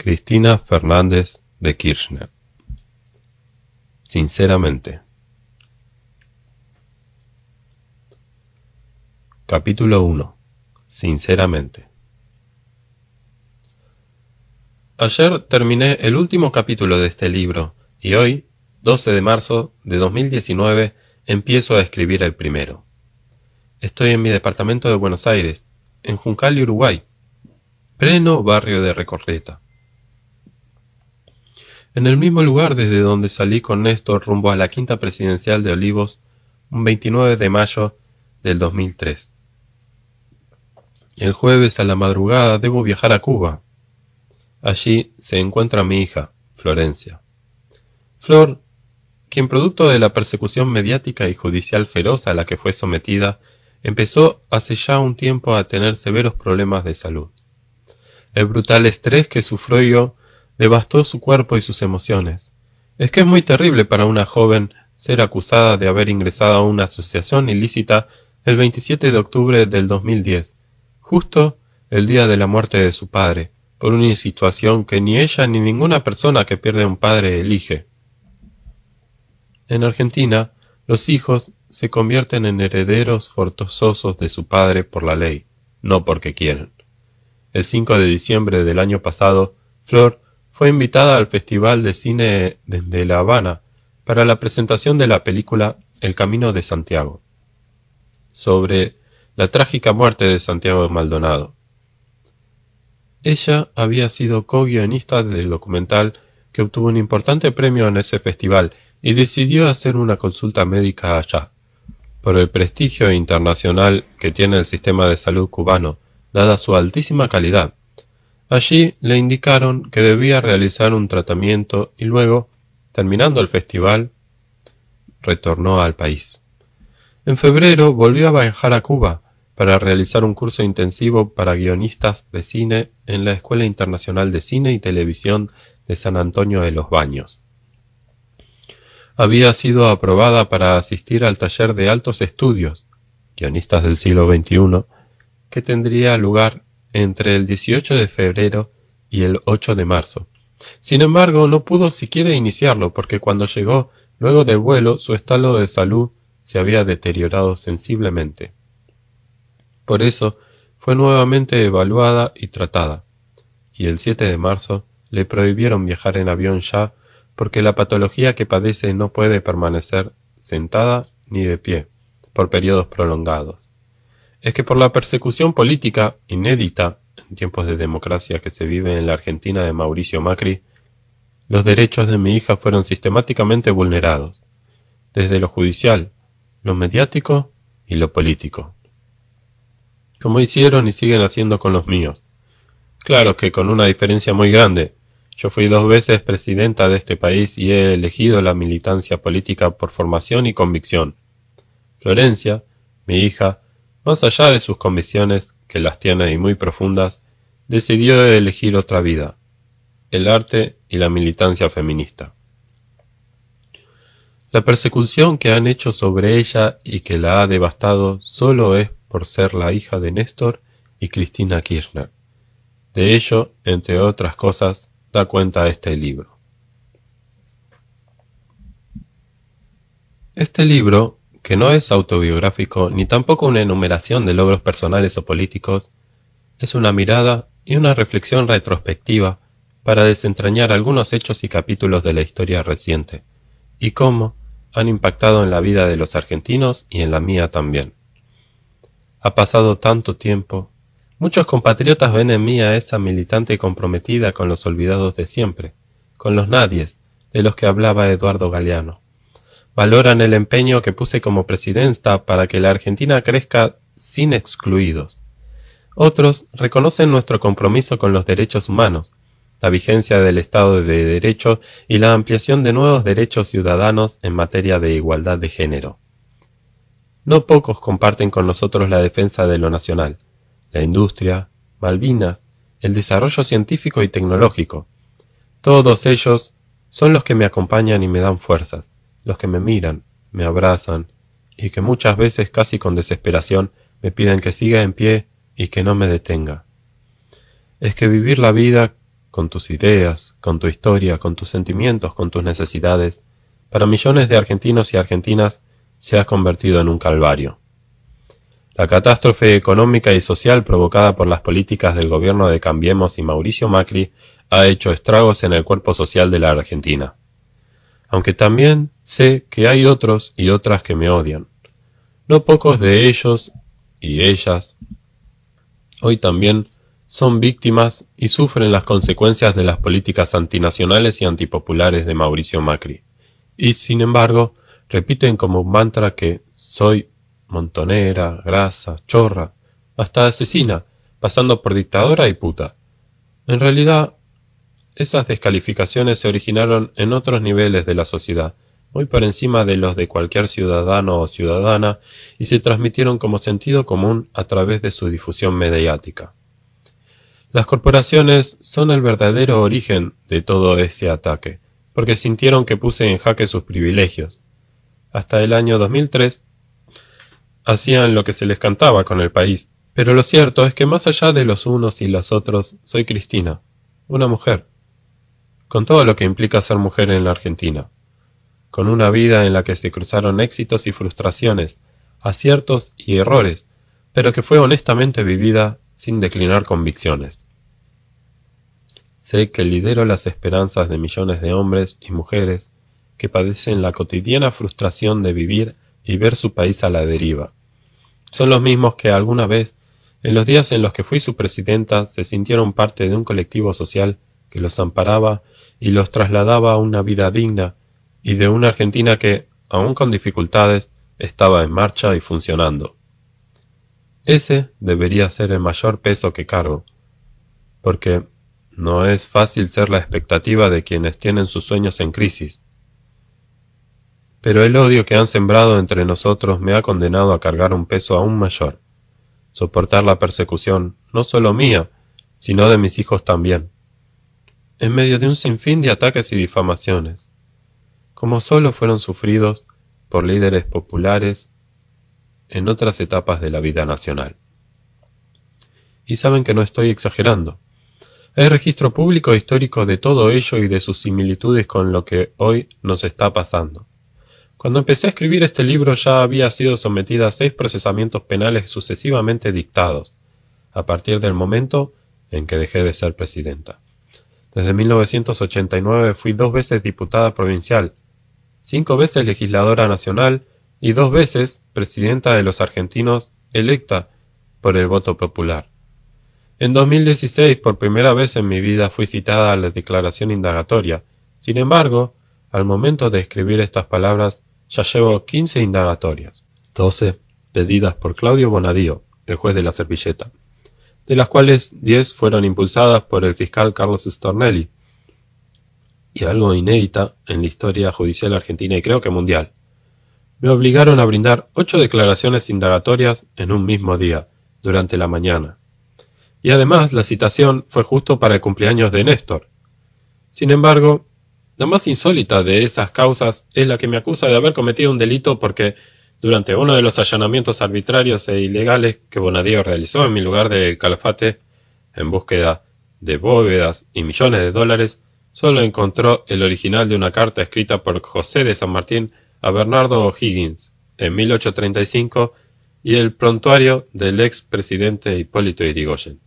Cristina Fernández de Kirchner. Sinceramente. Capítulo 1. Sinceramente. Ayer terminé el último capítulo de este libro y hoy, 12 de marzo de 2019, empiezo a escribir el primero. Estoy en mi departamento de Buenos Aires, en Juncal, Uruguay, pleno barrio de Recorreta en el mismo lugar desde donde salí con Néstor rumbo a la quinta presidencial de Olivos un 29 de mayo del 2003. Y el jueves a la madrugada debo viajar a Cuba. Allí se encuentra mi hija, Florencia. Flor, quien producto de la persecución mediática y judicial feroz a la que fue sometida, empezó hace ya un tiempo a tener severos problemas de salud. El brutal estrés que sufrió devastó su cuerpo y sus emociones. Es que es muy terrible para una joven ser acusada de haber ingresado a una asociación ilícita el 27 de octubre del 2010, justo el día de la muerte de su padre, por una situación que ni ella ni ninguna persona que pierde un padre elige. En Argentina, los hijos se convierten en herederos forzosos de su padre por la ley, no porque quieren. El 5 de diciembre del año pasado, Flor fue invitada al Festival de Cine de La Habana para la presentación de la película El Camino de Santiago, sobre la trágica muerte de Santiago Maldonado. Ella había sido co-guionista del documental que obtuvo un importante premio en ese festival y decidió hacer una consulta médica allá. Por el prestigio internacional que tiene el sistema de salud cubano, dada su altísima calidad, Allí le indicaron que debía realizar un tratamiento y luego, terminando el festival, retornó al país. En febrero volvió a viajar a Cuba para realizar un curso intensivo para guionistas de cine en la Escuela Internacional de Cine y Televisión de San Antonio de los Baños. Había sido aprobada para asistir al taller de altos estudios, guionistas del siglo XXI, que tendría lugar entre el 18 de febrero y el 8 de marzo. Sin embargo, no pudo siquiera iniciarlo porque cuando llegó, luego del vuelo, su estado de salud se había deteriorado sensiblemente. Por eso, fue nuevamente evaluada y tratada, y el 7 de marzo le prohibieron viajar en avión ya porque la patología que padece no puede permanecer sentada ni de pie por periodos prolongados es que por la persecución política inédita en tiempos de democracia que se vive en la Argentina de Mauricio Macri, los derechos de mi hija fueron sistemáticamente vulnerados, desde lo judicial, lo mediático y lo político. Como hicieron y siguen haciendo con los míos. Claro que con una diferencia muy grande. Yo fui dos veces presidenta de este país y he elegido la militancia política por formación y convicción. Florencia, mi hija, más allá de sus convicciones, que las tiene y muy profundas, decidió elegir otra vida, el arte y la militancia feminista. La persecución que han hecho sobre ella y que la ha devastado solo es por ser la hija de Néstor y Cristina Kirchner. De ello, entre otras cosas, da cuenta este libro. Este libro que no es autobiográfico ni tampoco una enumeración de logros personales o políticos, es una mirada y una reflexión retrospectiva para desentrañar algunos hechos y capítulos de la historia reciente, y cómo han impactado en la vida de los argentinos y en la mía también. Ha pasado tanto tiempo, muchos compatriotas ven en mí a esa militante comprometida con los olvidados de siempre, con los nadies, de los que hablaba Eduardo Galeano valoran el empeño que puse como presidenta para que la Argentina crezca sin excluidos. Otros reconocen nuestro compromiso con los derechos humanos, la vigencia del Estado de Derecho y la ampliación de nuevos derechos ciudadanos en materia de igualdad de género. No pocos comparten con nosotros la defensa de lo nacional, la industria, Malvinas, el desarrollo científico y tecnológico. Todos ellos son los que me acompañan y me dan fuerzas que me miran, me abrazan, y que muchas veces casi con desesperación me piden que siga en pie y que no me detenga. Es que vivir la vida con tus ideas, con tu historia, con tus sentimientos, con tus necesidades, para millones de argentinos y argentinas se ha convertido en un calvario. La catástrofe económica y social provocada por las políticas del gobierno de Cambiemos y Mauricio Macri ha hecho estragos en el cuerpo social de la Argentina aunque también sé que hay otros y otras que me odian. No pocos de ellos y ellas hoy también son víctimas y sufren las consecuencias de las políticas antinacionales y antipopulares de Mauricio Macri. Y sin embargo, repiten como un mantra que soy montonera, grasa, chorra, hasta asesina, pasando por dictadora y puta. En realidad, esas descalificaciones se originaron en otros niveles de la sociedad, muy por encima de los de cualquier ciudadano o ciudadana, y se transmitieron como sentido común a través de su difusión mediática. Las corporaciones son el verdadero origen de todo ese ataque, porque sintieron que puse en jaque sus privilegios. Hasta el año 2003 hacían lo que se les cantaba con el país, pero lo cierto es que más allá de los unos y los otros, soy Cristina, una mujer, con todo lo que implica ser mujer en la Argentina, con una vida en la que se cruzaron éxitos y frustraciones, aciertos y errores, pero que fue honestamente vivida sin declinar convicciones. Sé que lidero las esperanzas de millones de hombres y mujeres que padecen la cotidiana frustración de vivir y ver su país a la deriva. Son los mismos que alguna vez, en los días en los que fui su presidenta, se sintieron parte de un colectivo social que los amparaba y los trasladaba a una vida digna y de una Argentina que, aun con dificultades, estaba en marcha y funcionando. Ese debería ser el mayor peso que cargo, porque no es fácil ser la expectativa de quienes tienen sus sueños en crisis. Pero el odio que han sembrado entre nosotros me ha condenado a cargar un peso aún mayor, soportar la persecución, no solo mía, sino de mis hijos también en medio de un sinfín de ataques y difamaciones, como solo fueron sufridos por líderes populares en otras etapas de la vida nacional. Y saben que no estoy exagerando. Hay registro público histórico de todo ello y de sus similitudes con lo que hoy nos está pasando. Cuando empecé a escribir este libro ya había sido sometida a seis procesamientos penales sucesivamente dictados, a partir del momento en que dejé de ser presidenta. Desde 1989 fui dos veces diputada provincial, cinco veces legisladora nacional y dos veces presidenta de los argentinos electa por el voto popular. En 2016, por primera vez en mi vida, fui citada a la declaración indagatoria. Sin embargo, al momento de escribir estas palabras, ya llevo 15 indagatorias, 12 pedidas por Claudio Bonadío, el juez de la servilleta, de las cuales 10 fueron impulsadas por el fiscal Carlos Stornelli, y algo inédita en la historia judicial argentina y creo que mundial. Me obligaron a brindar ocho declaraciones indagatorias en un mismo día, durante la mañana. Y además la citación fue justo para el cumpleaños de Néstor. Sin embargo, la más insólita de esas causas es la que me acusa de haber cometido un delito porque durante uno de los allanamientos arbitrarios e ilegales que Bonadío realizó en mi lugar de Calafate, en búsqueda de bóvedas y millones de dólares, solo encontró el original de una carta escrita por José de San Martín a Bernardo O'Higgins en 1835 y el prontuario del ex presidente Hipólito Yrigoyen.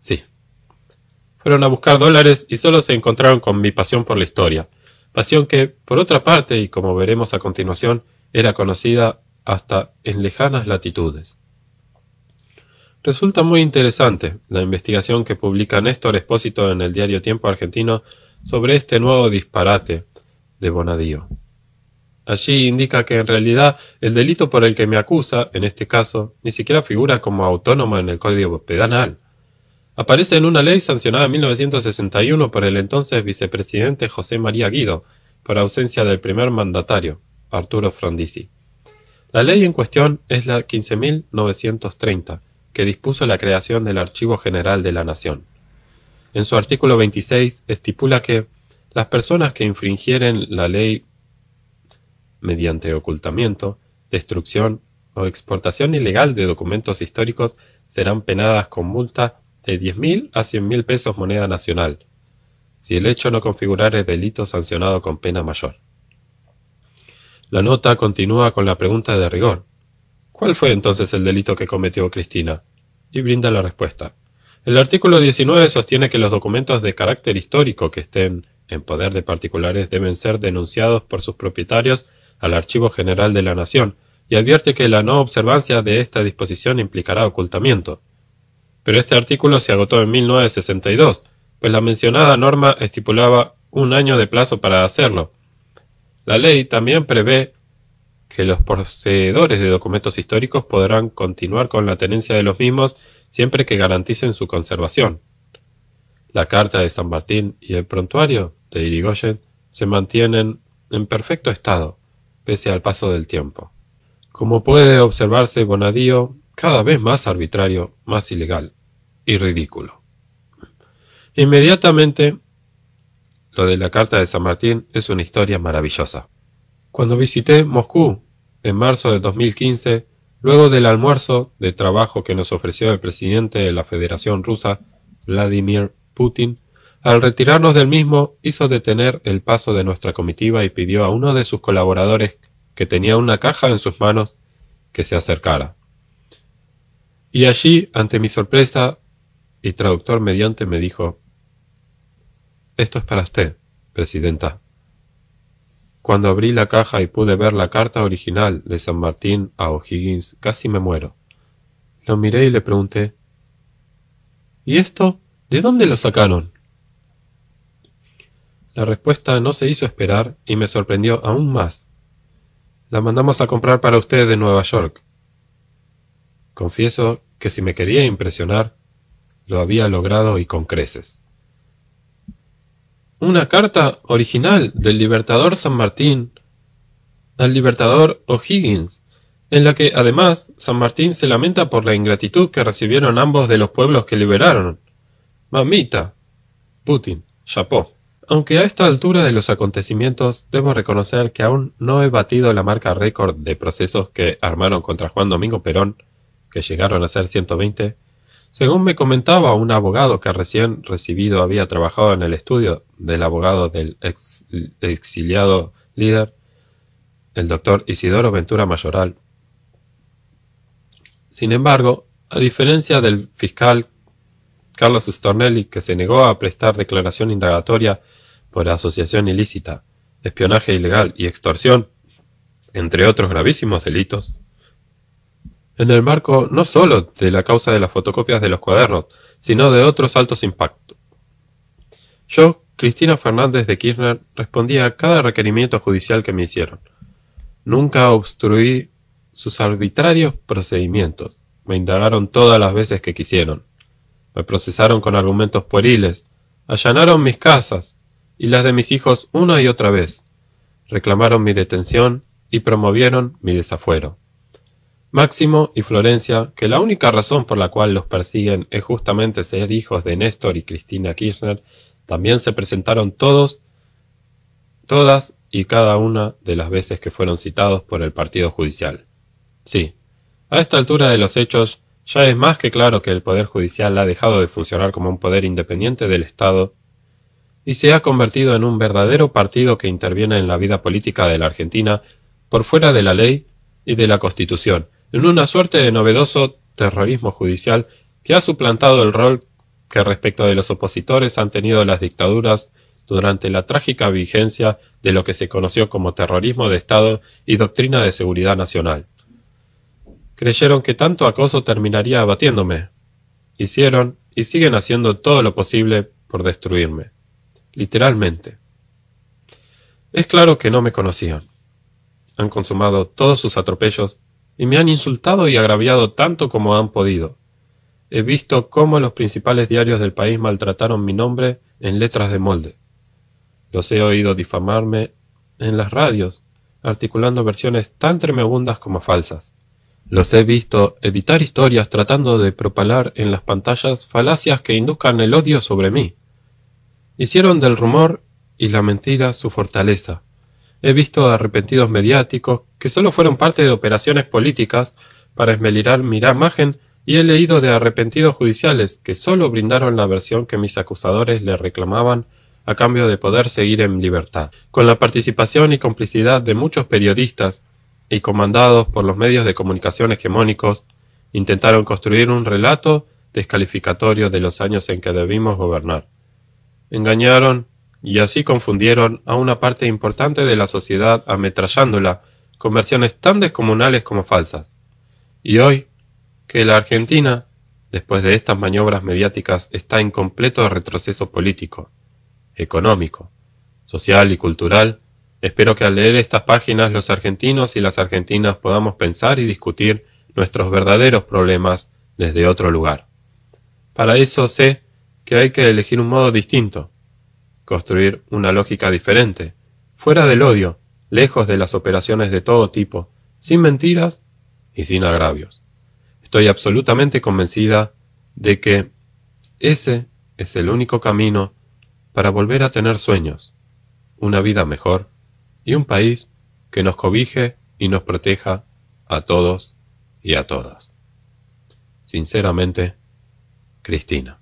Sí. Fueron a buscar dólares y solo se encontraron con mi pasión por la historia, pasión que, por otra parte, y como veremos a continuación, era conocida hasta en lejanas latitudes. Resulta muy interesante la investigación que publica Néstor Espósito en el diario Tiempo Argentino sobre este nuevo disparate de Bonadío. Allí indica que en realidad el delito por el que me acusa, en este caso, ni siquiera figura como autónomo en el Código pedanal Aparece en una ley sancionada en 1961 por el entonces vicepresidente José María Guido, por ausencia del primer mandatario, Arturo Frondizi. La ley en cuestión es la 15.930, que dispuso la creación del Archivo General de la Nación. En su artículo 26 estipula que las personas que infringieren la ley mediante ocultamiento, destrucción o exportación ilegal de documentos históricos serán penadas con multa de 10.000 a 100.000 pesos moneda nacional, si el hecho no configurare delito sancionado con pena mayor. La nota continúa con la pregunta de rigor. ¿Cuál fue entonces el delito que cometió Cristina? Y brinda la respuesta. El artículo 19 sostiene que los documentos de carácter histórico que estén en poder de particulares deben ser denunciados por sus propietarios al Archivo General de la Nación y advierte que la no observancia de esta disposición implicará ocultamiento. Pero este artículo se agotó en 1962, pues la mencionada norma estipulaba un año de plazo para hacerlo, la ley también prevé que los poseedores de documentos históricos podrán continuar con la tenencia de los mismos siempre que garanticen su conservación. La Carta de San Martín y el Prontuario de Irigoyen se mantienen en perfecto estado, pese al paso del tiempo. Como puede observarse, Bonadío cada vez más arbitrario, más ilegal y ridículo. Inmediatamente de la carta de San Martín es una historia maravillosa. Cuando visité Moscú en marzo de 2015, luego del almuerzo de trabajo que nos ofreció el presidente de la Federación Rusa, Vladimir Putin, al retirarnos del mismo hizo detener el paso de nuestra comitiva y pidió a uno de sus colaboradores, que tenía una caja en sus manos, que se acercara. Y allí, ante mi sorpresa, y traductor mediante me dijo, esto es para usted, Presidenta. Cuando abrí la caja y pude ver la carta original de San Martín a O'Higgins, casi me muero. Lo miré y le pregunté ¿Y esto? ¿De dónde lo sacaron? La respuesta no se hizo esperar y me sorprendió aún más. La mandamos a comprar para usted de Nueva York. Confieso que si me quería impresionar, lo había logrado y con creces una carta original del libertador San Martín al libertador O'Higgins, en la que además San Martín se lamenta por la ingratitud que recibieron ambos de los pueblos que liberaron. Mamita. Putin. Chapó. Aunque a esta altura de los acontecimientos debo reconocer que aún no he batido la marca récord de procesos que armaron contra Juan Domingo Perón, que llegaron a ser 120, según me comentaba un abogado que recién recibido había trabajado en el estudio del abogado del exiliado líder, el doctor Isidoro Ventura Mayoral. Sin embargo, a diferencia del fiscal Carlos Stornelli, que se negó a prestar declaración indagatoria por asociación ilícita, espionaje ilegal y extorsión, entre otros gravísimos delitos, en el marco no sólo de la causa de las fotocopias de los cuadernos, sino de otros altos impactos. Yo, Cristina Fernández de Kirchner, respondí a cada requerimiento judicial que me hicieron. Nunca obstruí sus arbitrarios procedimientos. Me indagaron todas las veces que quisieron. Me procesaron con argumentos pueriles. Allanaron mis casas y las de mis hijos una y otra vez. Reclamaron mi detención y promovieron mi desafuero. Máximo y Florencia, que la única razón por la cual los persiguen es justamente ser hijos de Néstor y Cristina Kirchner, también se presentaron todos, todas y cada una de las veces que fueron citados por el Partido Judicial. Sí, a esta altura de los hechos, ya es más que claro que el Poder Judicial ha dejado de funcionar como un poder independiente del Estado y se ha convertido en un verdadero partido que interviene en la vida política de la Argentina por fuera de la ley y de la Constitución, en una suerte de novedoso terrorismo judicial que ha suplantado el rol que respecto de los opositores han tenido las dictaduras durante la trágica vigencia de lo que se conoció como terrorismo de Estado y doctrina de seguridad nacional. Creyeron que tanto acoso terminaría abatiéndome. Hicieron y siguen haciendo todo lo posible por destruirme. Literalmente. Es claro que no me conocían. Han consumado todos sus atropellos y me han insultado y agraviado tanto como han podido. He visto cómo los principales diarios del país maltrataron mi nombre en letras de molde. Los he oído difamarme en las radios, articulando versiones tan tremebundas como falsas. Los he visto editar historias tratando de propalar en las pantallas falacias que inducan el odio sobre mí. Hicieron del rumor y la mentira su fortaleza. He visto arrepentidos mediáticos que solo fueron parte de operaciones políticas para esmelirar mi imagen y he leído de arrepentidos judiciales que solo brindaron la versión que mis acusadores le reclamaban a cambio de poder seguir en libertad. Con la participación y complicidad de muchos periodistas y comandados por los medios de comunicación hegemónicos, intentaron construir un relato descalificatorio de los años en que debimos gobernar. Engañaron y así confundieron a una parte importante de la sociedad ametrallándola Conversiones tan descomunales como falsas. Y hoy, que la Argentina, después de estas maniobras mediáticas, está en completo retroceso político, económico, social y cultural, espero que al leer estas páginas los argentinos y las argentinas podamos pensar y discutir nuestros verdaderos problemas desde otro lugar. Para eso sé que hay que elegir un modo distinto, construir una lógica diferente, fuera del odio, lejos de las operaciones de todo tipo, sin mentiras y sin agravios. Estoy absolutamente convencida de que ese es el único camino para volver a tener sueños, una vida mejor y un país que nos cobije y nos proteja a todos y a todas. Sinceramente, Cristina.